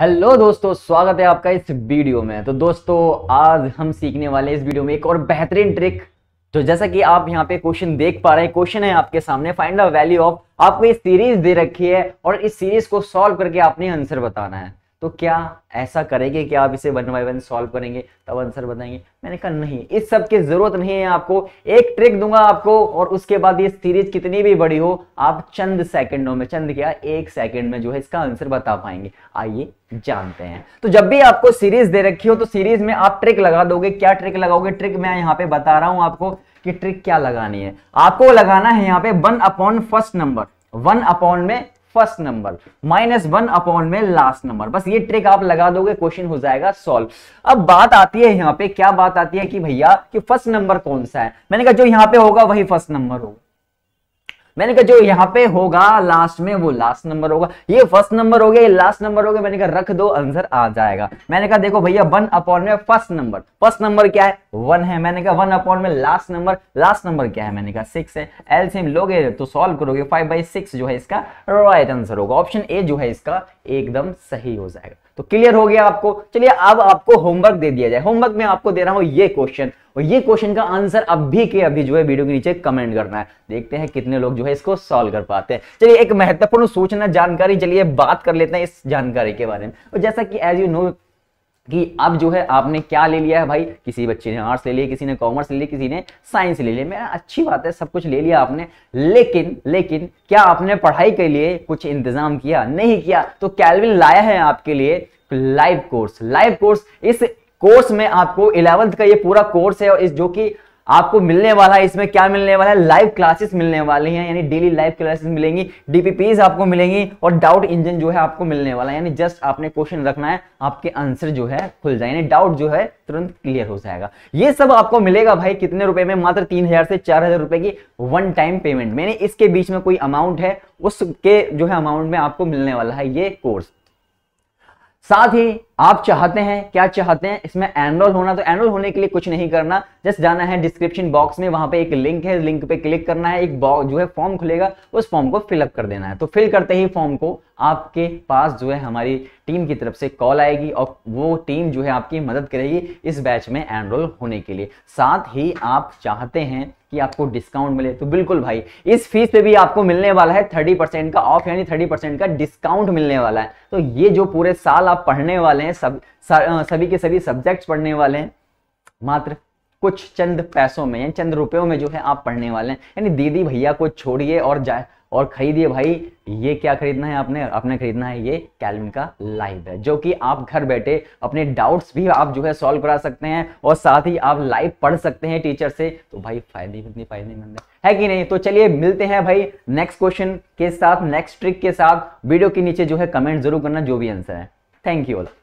hello दोस्तों स्वागत है आपका इस वीडियो में तो दोस्तों आज हम सीखने वाले इस वीडियो में एक और बेहतरीन ट्रिक तो जैसा कि आप यहाँ पे क्वेश्चन देख पा रहे हैं क्वेश्चन है आपके सामने फाइंड द वैल्यू ऑफ आपको ये सीरीज दे रखी है और इस सीरीज को सॉल्व करके आपने आंसर बताना है तो क्या ऐसा करेंगे कि आप इसे वन बाई वन सॉल्व करेंगे तब आंसर बताएंगे मैंने कहा नहीं इस सब की जरूरत नहीं है आपको एक ट्रिक दूंगा आपको और उसके बाद ये सीरीज कितनी भी बड़ी हो आप चंद सेकंडों में चंद क्या एक सेकंड में जो है इसका आंसर बता पाएंगे आइए जानते हैं तो जब भी आपको सीरीज दे रखी हो तो सीरीज में आप ट्रिक लगा दोगे क्या ट्रिक लगाओगे ट्रिक मैं यहाँ पे बता रहा हूं आपको कि ट्रिक क्या लगानी है आपको लगाना है यहाँ पे one upon first number one upon में first number minus one upon में लास्ट नंबर बस ये ट्रिक आप लगा दोगे क्वेश्चन हो जाएगा सॉल्व अब बात आती है यहाँ पे क्या बात आती है कि भैया कि फर्स्ट नंबर कौन सा है मैंने कहा जो यहाँ पे होगा वही फर्स्ट नंबर होगा मैंने कहा जो यहाँ पे होगा लास्ट में वो लास्ट नंबर होगा ये फर्स्ट नंबर हो गया ये लास्ट नंबर हो गया मैंने कहा रख दो आंसर आ जाएगा मैंने कहा देखो भैया वन अपॉन में फर्स्ट नंबर फर्स्ट नंबर क्या है वन है मैंने कहा वन अपॉन में लास्ट नंबर लास्ट नंबर क्या है मैंने कहा सिक्स है एल सेम लोगे तो सोल्व करोगे फाइव बाई सिक्स जो है इसका राइट आंसर होगा ऑप्शन ए जो है इसका एकदम सही हो जाएगा तो क्लियर हो गया आपको चलिए अब आपको होमवर्क दे दिया जाए होमवर्क में आपको दे रहा हूं ये क्वेश्चन और ये क्वेश्चन का आंसर अभी के अभी जो है वीडियो के नीचे कमेंट करना है देखते हैं कितने लोग जो है इसको सॉल्व कर पाते हैं चलिए एक महत्वपूर्ण सूचना जानकारी चलिए बात कर लेते हैं इस जानकारी के बारे में और जैसा कि एज यू नो कि अब जो है आपने क्या ले लिया है भाई किसी बच्चे ने आर्ट्स ले लिया किसी ने कॉमर्स ले लिया किसी ने साइंस ले लिया मैं अच्छी बात है सब कुछ ले लिया आपने लेकिन लेकिन क्या आपने पढ़ाई के लिए कुछ इंतजाम किया नहीं किया तो कैलविन लाया है आपके लिए लाइव कोर्स लाइव कोर्स इस कोर्स में आपको इलेवंथ का ये पूरा कोर्स है और इस जो कि आपको मिलने वाला है इसमें क्या मिलने वाला है लाइव क्लासेस मिलने वाली हैं यानी डेली लाइव क्लासेस मिलेंगी डीपीपीज आपको मिलेंगी और डाउट इंजन जो है आपको मिलने वाला है यानी जस्ट आपने क्वेश्चन रखना है आपके आंसर जो है खुल जाए यानी डाउट जो है तुरंत क्लियर हो जाएगा ये सब आपको मिलेगा भाई कितने रुपए में मात्र तीन हजार से चार हजार रुपए की वन टाइम पेमेंट मैंने इसके बीच में कोई अमाउंट है उसके जो है अमाउंट में आपको मिलने वाला है ये कोर्स साथ ही आप चाहते हैं क्या चाहते हैं इसमें एनरोल होना तो एनरोल होने के लिए कुछ नहीं करना जस्ट जाना है डिस्क्रिप्शन बॉक्स में वहां पे एक लिंक है लिंक पे क्लिक करना है एक जो है फॉर्म खुलेगा उस फॉर्म को फिलअप कर देना है तो फिल करते ही फॉर्म को आपके पास जो है हमारी टीम की तरफ से कॉल आएगी और वो टीम जो है आपकी मदद करेगी इस बैच में एनरोल होने के लिए साथ ही आप चाहते हैं कि आपको डिस्काउंट मिले तो बिल्कुल भाई इस फीस पे भी आपको मिलने वाला है थर्टी परसेंट का ऑफ यानी थर्टी परसेंट का डिस्काउंट मिलने वाला है तो ये जो पूरे साल आप पढ़ने वाले हैं हैं सब सभी के सभी सब्जेक्ट्स पढ़ने वाले हैं मात्र कुछ चंद पैसों में यानी चंद रुपयों में जो है आप पढ़ने वाले हैं यानी दीदी भैया को छोड़िए और जाए और खरीदिए भाई ये क्या खरीदना है आपने आपने खरीदना है ये कैलविन का लाइव है जो कि आप घर बैठे अपने डाउट्स भी आप जो है सॉल्व करा सकते हैं और साथ ही आप लाइव पढ़ सकते हैं टीचर से तो भाई फायदे इतनी फायदेमंद है है कि नहीं तो चलिए मिलते हैं भाई नेक्स्ट क्वेश्चन के साथ नेक्स्ट ट्रिक के साथ वीडियो के नीचे जो है कमेंट जरूर करना जो भी आंसर है थैंक यू ओला